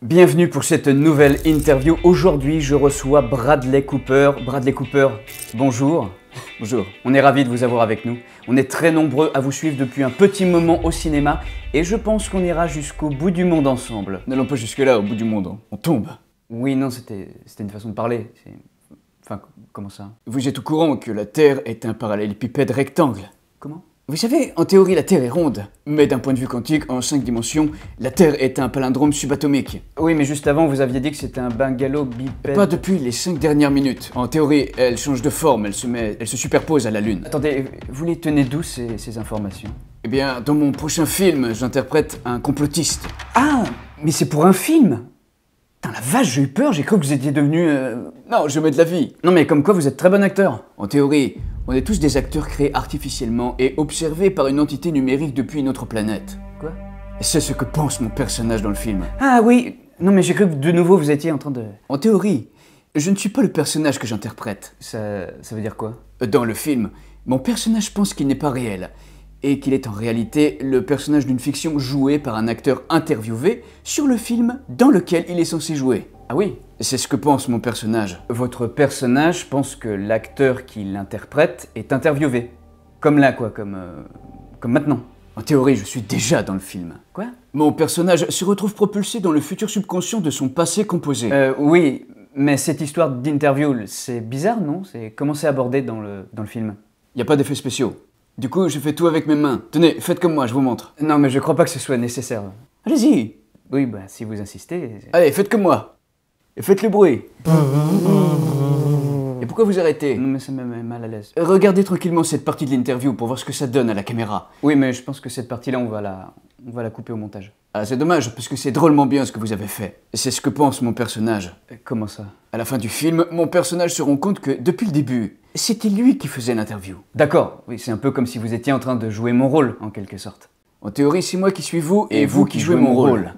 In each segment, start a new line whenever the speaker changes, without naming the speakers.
Bienvenue pour cette nouvelle interview. Aujourd'hui, je reçois Bradley Cooper. Bradley Cooper, bonjour. Bonjour. On est ravis de vous avoir avec nous. On est très nombreux à vous suivre depuis un petit moment au cinéma et je pense qu'on ira jusqu'au bout du monde ensemble. N'allons pas jusque-là, au bout du monde, on tombe. Oui, non, c'était une façon de parler. Enfin, comment ça Vous êtes au courant que la Terre est un parallélépipède rectangle Comment vous savez, en théorie, la Terre est ronde, mais d'un point de vue quantique, en 5 dimensions, la Terre est un palindrome subatomique. Oui, mais juste avant, vous aviez dit que c'était un bungalow bipède. Pas depuis les 5 dernières minutes. En théorie, elle change de forme, elle se, met, elle se superpose à la Lune. Attendez, vous les tenez d'où ces, informations Eh bien, dans mon prochain film, j'interprète un complotiste. Ah, mais c'est pour un film Putain, la vache, j'ai eu peur, j'ai cru que vous étiez devenu... Euh, non, je mets de la vie. Non, mais comme quoi, vous êtes très bon acteur. En théorie, on est tous des acteurs créés artificiellement et observés par une entité numérique depuis une autre planète. Quoi C'est ce que pense mon personnage dans le film. Ah oui Non mais j'ai cru que de nouveau vous étiez en train de... En théorie, je ne suis pas le personnage que j'interprète. Ça, ça veut dire quoi euh, Dans le film, mon personnage pense qu'il n'est pas réel et qu'il est en réalité le personnage d'une fiction jouée par un acteur interviewé sur le film dans lequel il est censé jouer. Ah oui, c'est ce que pense mon personnage. Votre personnage pense que l'acteur qui l'interprète est interviewé. Comme là, quoi, comme... Euh, comme maintenant. En théorie, je suis déjà dans le film. Quoi Mon personnage se retrouve propulsé dans le futur subconscient de son passé composé. Euh, oui, mais cette histoire d'interview, c'est bizarre, non C'est comment c'est abordé dans le, dans le film Y a pas d'effets spéciaux. Du coup, je fais tout avec mes mains. Tenez, faites comme moi, je vous montre. Non, mais je crois pas que ce soit nécessaire. Allez-y Oui, bah, si vous insistez... Allez, faites comme moi et faites le bruit. Et pourquoi vous arrêtez Non mais ça me mal à l'aise. Euh, regardez tranquillement cette partie de l'interview pour voir ce que ça donne à la caméra. Oui mais je pense que cette partie-là on va la, on va la couper au montage. Ah c'est dommage parce que c'est drôlement bien ce que vous avez fait. C'est ce que pense mon personnage. Euh, comment ça À la fin du film, mon personnage se rend compte que depuis le début, c'était lui qui faisait l'interview. D'accord. Oui c'est un peu comme si vous étiez en train de jouer mon rôle en quelque sorte. En théorie c'est moi qui suis vous et, vous, qui jouez, mon rôle. rôle.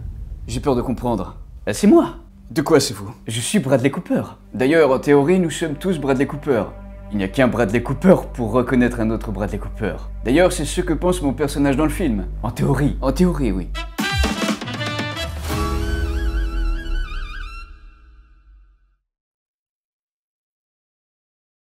J'ai peur de comprendre. Euh, c'est moi de quoi c'est vous Je suis Bradley Cooper. D'ailleurs, en théorie, nous sommes tous Bradley Cooper. Il n'y a qu'un Bradley Cooper pour reconnaître un autre Bradley Cooper. D'ailleurs, c'est ce que pense mon personnage dans le film. En théorie. En théorie, oui.